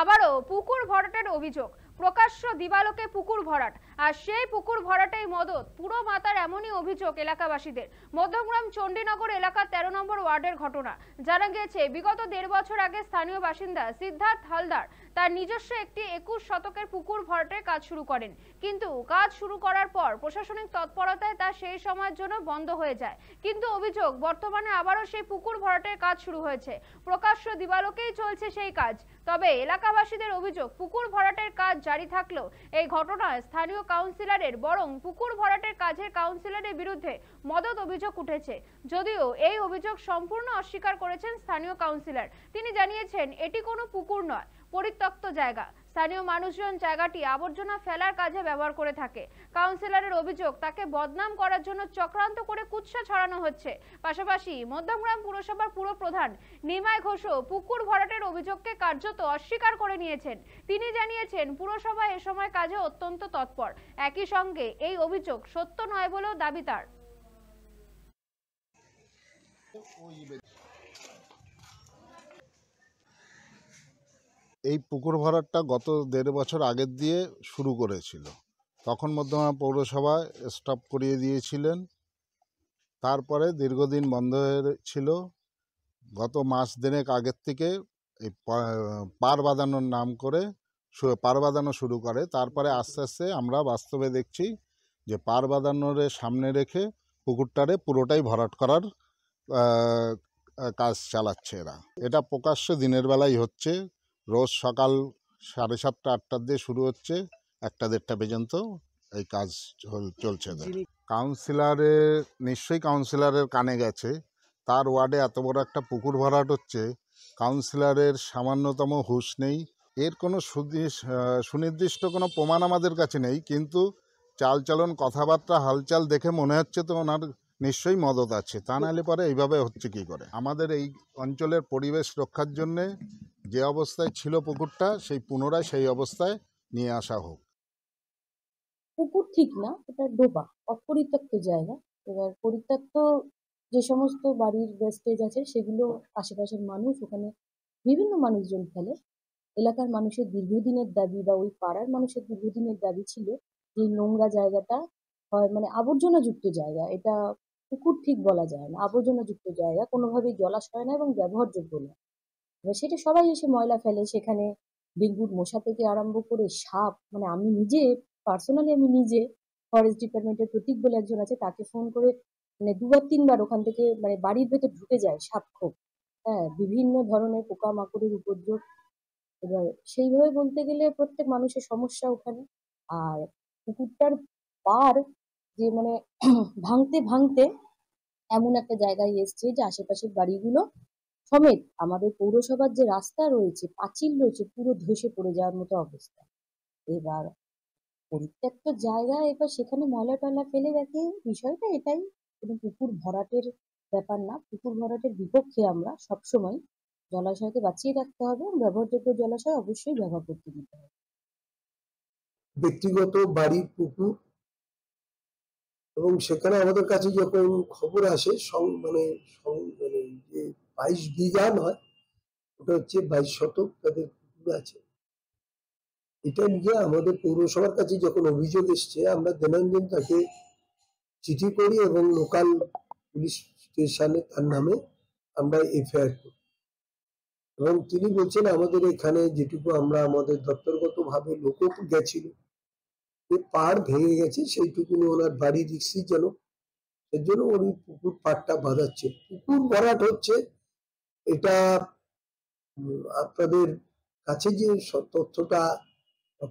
আবারও পুকুর ভরাটের অভিযোগ প্রকাশ্য দিবালোকে পুকুর ভরাট আর সেই পুকুর ভরাটেই মদত পুরো মাতার এমনই অভিযোগ এলাকাবাসীদের মধ্যমগ্রাম চণ্ডীনগর এলাকার ১৩ নম্বর ওয়ার্ডের ঘটনা জানা গিয়েছে বিগত দেড় বছর আগে স্থানীয় বাসিন্দা সিদ্ধার্থ হালদার তার নিজস্ব একটি একুশ শতকের পুকুর ভরাটের কাজ শুরু করেন কিন্তু কাজ শুরু করার পর প্রশাসনিক তৎপরতায় তা সেই সময়ের জন্য বন্ধ হয়ে যায় কিন্তু অভিযোগ বর্তমানে আবারও সেই পুকুর ভরাটের কাজ শুরু হয়েছে প্রকাশ্য দিবালোকেই চলছে সেই কাজ তবে এলাকাবাসীদের অভিযোগ পুকুর ভরাটের কাজ জারি থাকলেও এই ঘটনায় স্থানীয় কাউন্সিলরের বরং পুকুর ভরাটের কাজের কাউন্সিলরের বিরুদ্ধে মদত অভিযোগ উঠেছে যদিও এই অভিযোগ সম্পূর্ণ অস্বীকার করেছেন স্থানীয় কাউন্সিলর তিনি জানিয়েছেন এটি কোনো পুকুর নয় পরিত্যক্ত জায়গা স্থানীয় মানুষজন জায়গাটি আবর্জনা ফেলার কাজে ব্যবহার করে থাকে কাউন্সিলরের অভিযোগ তাকে বদনাম করার জন্য চক্রান্ত করে কুৎসা ছড়ানো হচ্ছে পাশাপাশি মধ্যমগ্রাম পুরসভার পুরো প্রধান নিমায় ঘোষ পুকুর ভরাটের অভিযোগকে কার্যত অস্বীকার করে নিয়েছেন তিনি জানিয়েছেন পুরসভা এ সময় কাজে অত্যন্ত তৎপর একই সঙ্গে এই অভিযোগ সত্য নয় বলেও দাবি তার এই পুকুর ভরাটটা গত দেড় বছর আগের দিয়ে শুরু করেছিল তখন মধ্যমা পৌরসভা স্টপ করিয়ে দিয়েছিলেন তারপরে দীর্ঘদিন বন্ধ হয়েছিল গত মাস দিনেক আগের থেকে এই পার বাঁধানোর নাম করে পার বাঁধানো শুরু করে তারপরে আস্তে আস্তে আমরা বাস্তবে দেখছি যে পার বাঁধানোর সামনে রেখে পুকুরটারে পুরোটাই ভরাট করার কাজ চালাচ্ছে এরা এটা প্রকাশ্য দিনের বেলাই হচ্ছে রোজ সকাল সাড়ে সাতটা আটটার দিয়ে শুরু হচ্ছে একটা দেড়টা পর্যন্ত এই কাজ চলছে কাউন্সিলারের নিশ্চয়ই কাউন্সিলারের কানে গেছে তার ওয়ার্ডে এত বড় একটা পুকুর ভরাট হচ্ছে কাউন্সিলারের সামান্যতম হুঁশ নেই এর কোনো সুনির্দিষ্ট কোনো প্রমাণ আমাদের কাছে নেই কিন্তু চালচালন কথাবার্তা হালচাল দেখে মনে হচ্ছে তো ওনার নিশ্চয়ই মদত আছে তা নাহলে পরে এইভাবে হচ্ছে কি করে আমাদের এই অঞ্চলের পরিবেশ রক্ষার জন্যে যে অবস্থায় ছিল পুকুরটা সেই পুনরায় সেই অবস্থায় নিয়ে আসা হোক পুকুর ঠিক না এটা ডোবা অপরিত্যক্ত জায়গা এবার পরিত্যক্ত যে সমস্ত বাড়ির ওয়েস্টেজ আছে সেগুলো আশেপাশের মানুষ ওখানে বিভিন্ন মানুষজন ফেলে এলাকার মানুষের দীর্ঘদিনের দাবি বা ওই পাড়ার মানুষের দীর্ঘদিনের দাবি ছিল যে নোংরা জায়গাটা হয় মানে আবর্জনাযুক্ত জায়গা এটা পুকুর ঠিক বলা যায় না আবর্জনাযুক্ত জায়গা কোনোভাবেই জলাশয় না এবং ব্যবহারযোগ্য না এবার সেটা সবাই এসে ময়লা ফেলে সেখানে ডেঙ্গুর মশা থেকে আরম্ভ করে সাপ মানে আমি নিজে পার্সোনালি আমি নিজে ফরেস্ট ডিপার্টমেন্টের প্রতীক বলে একজন আছে তাকে ফোন করে মানে দুবার তিনবার ওখান থেকে মানে বাড়ির ভেতর ঢুকে যায় সাপ হ্যাঁ বিভিন্ন ধরনের পোকামাকড়ের উপদ্রব এবার সেইভাবে বলতে গেলে প্রত্যেক মানুষের সমস্যা ওখানে আর পুকুরটার পার যে মানে ভাঙতে ভাঙতে এমন একটা জায়গায় এসছে যে আশেপাশের বাড়িগুলো সমেত আমাদের পৌরসভার যে রাস্তা রয়েছে পাঁচিল রয়েছে পুরো ধসে পড়ে যাওয়ার মতো অবস্থা এবার পরিত্যক্ত জায়গা এবার সেখানে ময়লা টয়লা ফেলে রাখে বিষয়টা এটাই কোনো পুকুর ভরাটের ব্যাপার না পুকুর ভরাটের বিপক্ষে আমরা সবসময় জলাশয়কে বাঁচিয়ে রাখতে হবে ব্যবহারযোগ্য জলাশয় অবশ্যই ব্যবহার করতে দিতে হবে ব্যক্তিগত বাড়ি পুকুর এবং সেখানে আমাদের কাছে যখন খবর আসে মানে মানে যে বাইশ বিঘা নয় ওটা হচ্ছে বাইশ শতক তাদের পুকুর আছে এটা নিয়ে আমাদের পৌরসভার কাছে যখন অভিযোগ এসছে আমরা দৈনন্দিন তাকে চিঠি করি এবং লোকাল পুলিশ স্টেশনে তার নামে আমরা এফআইআর করি এবং তিনি বলছেন আমাদের এখানে যেটুকু আমরা আমাদের দপ্তরগত ভাবে লোক গেছিল যে পাড় ভেঙে গেছে সেইটুকু ওনার বাড়ি রিক্সি যেন সেজন্য উনি পুকুর পাড়টা বাঁধাচ্ছে পুকুর ভরাট হচ্ছে এটা আপনাদের কাছে যে তথ্যটা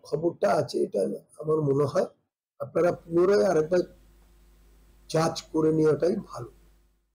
খবরটা আছে এটা আমার মনে হয় আপনারা পুনরায় আরেকবার চার্জ করে নেওয়াটাই ভালো